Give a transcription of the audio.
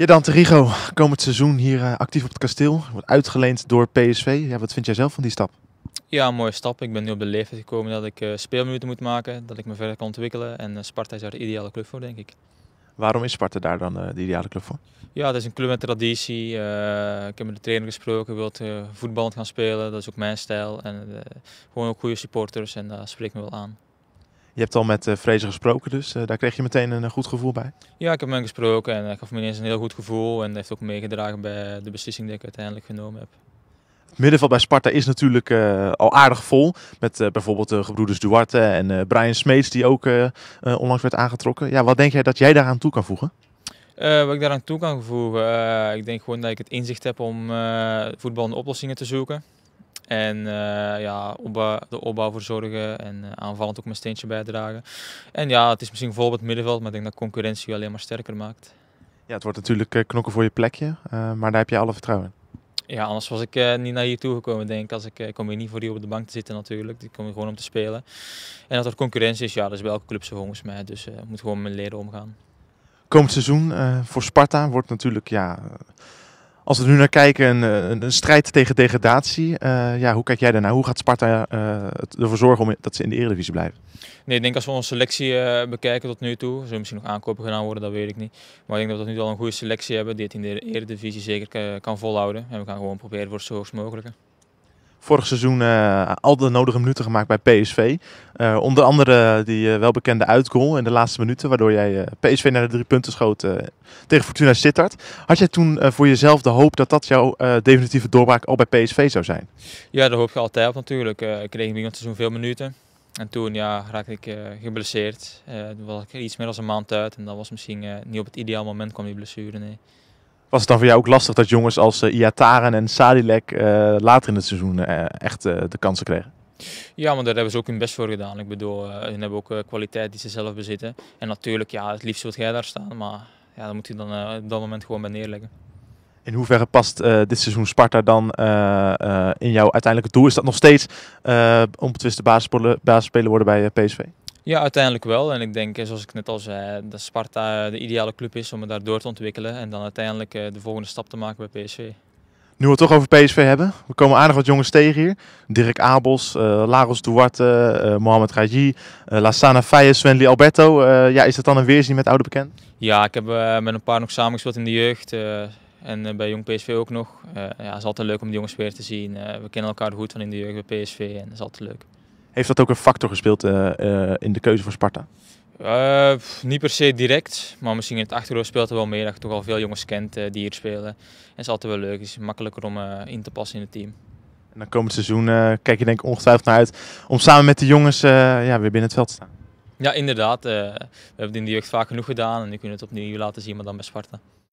Ja, Dante Rigo, komend seizoen hier eh, actief op het kasteel. Wordt uitgeleend door PSV. Ja, wat vind jij zelf van die stap? Ja, een mooie stap. Ik ben nu op de leeftijd gekomen dat ik uh, speelminuten moet maken, dat ik me verder kan ontwikkelen. En eh, Sparta is daar de ideale club voor, denk ik. Waarom is Sparta daar dan de ideale club voor? Ja, het is een club met traditie. ik heb met de trainer gesproken, wilt voetbal gaan spelen. Dat is ook mijn stijl. En gewoon ook goede supporters en dat spreekt me wel aan. Je hebt al met Vrezen eh, gesproken, dus eh, daar kreeg je meteen een goed gevoel bij. Ja, ik heb met hem gesproken en hij gaf me ineens een heel goed gevoel. En heeft ook meegedragen bij de beslissing die ik uiteindelijk genomen heb. Het middenveld bij Sparta is natuurlijk eh, al aardig vol. Met bijvoorbeeld de gebroeders Duarte en Brian Smeets, die ook onlangs werd aangetrokken. Ja, wat denk jij dat jij daaraan toe kan voegen? wat ik daaraan toe kan voegen, ik denk gewoon dat ik het inzicht heb om uh, voetbal en oplossingen te zoeken. En eh, ja, de opbouw voor zorgen en eh, aanvallend ook mijn steentje bijdragen. En ja, het is misschien bijvoorbeeld het middenveld, maar ik denk dat concurrentie je alleen maar sterker maakt. Ja, het wordt natuurlijk eh, knokken voor je plekje, maar daar heb je alle vertrouwen in. Ja, anders was ik niet naar hier gekomen denk ik. Als ik, ik kom hier niet voor die op de bank te zitten natuurlijk. Ik kom hier gewoon om te spelen. En dat er concurrentie is, ja, dat is bij elke club zo volgens mij. Dus ik moet gewoon met leren omgaan. Komend seizoen voor Sparta wordt natuurlijk ja, als we nu naar kijken, een, een strijd tegen degradatie. Eh, ja, hoe kijk jij daarnaar? Hoe gaat Sparta uh, ervoor zorgen om, dat ze in de Eredivisie blijven? Nee, ik denk als we onze selectie eh, bekijken tot nu toe, zullen misschien nog aankopen gedaan worden, dat weet ik niet. Maar ik denk dat we nu al een goede selectie hebben die het in de Eredivisie zeker kan volhouden. En we gaan gewoon proberen voor het zo mogelijke vorig seizoen eh, al de nodige minuten gemaakt bij PSV. Eh, onder andere die eh, welbekende uitgoal in de laatste minuten, waardoor jij PSV naar de drie punten schoot tegen Fortuna Sittard. Had jij toen voor jezelf de hoop dat dat jouw definitieve doorbraak al bij PSV zou zijn? Ja, daar hoop je altijd op natuurlijk. ik kreeg in het seizoen veel minuten. En toen ja, raakte ik geblesseerd. toen was ik iets meer dan een maand uit en dat was misschien niet op het ideaal moment kwam die blessure. Nee. Was het dan voor jou ook lastig dat jongens als eh, Iataren en Sadilek eh, later in het seizoen eh, echt de kansen kregen? Ja, maar daar hebben ze ook hun best voor gedaan. Ik bedoel, ze hebben ook kwaliteit die ze zelf bezitten. En natuurlijk, ja, het liefst wil jij daar staan, maar ja, daar moet je dan op dat moment gewoon bij neerleggen. In hoeverre past dit seizoen Sparta dan uh, uh, in jouw uiteindelijke doel? Is dat nog steeds om onbetwiste basisspeler worden bij PSV? Ja, uiteindelijk wel. En ik denk, eh, zoals ik net al zei, dat Sparta de ideale club is om me daar door te ontwikkelen. En dan uiteindelijk eh, de volgende stap te maken bij PSV. Nu we het toch over PSV hebben. We komen aardig wat jongens tegen hier. Dirk Abels, uh, Laros Duarte, Mohamed Raji, uh, Lassana Faye, Svenly Alberto. ja, is dat dan een weerzien met oude bekend? Ja, ik heb met een paar nog samengespeeld in de jeugd. en bij Jong PSV ook nog. ja, het is altijd leuk om die jongens weer te zien. we kennen elkaar goed van in de jeugd bij PSV en dat is altijd leuk. Heeft dat ook een factor gespeeld eh, eh, in de keuze voor Sparta? Eh, niet per se direct, maar misschien in het achterhoofd speelt er wel meer dat je toch al veel jongens kent die hier spelen. En het is altijd wel leuk, het is makkelijker om in te passen in het team. En dan komend seizoen kijk je denk ik ongetwijfeld naar uit om samen met de jongens ja, weer binnen het veld te staan. Ja, inderdaad. we hebben het in de jeugd vaak genoeg gedaan en nu kunnen we het opnieuw laten zien, maar dan bij Sparta.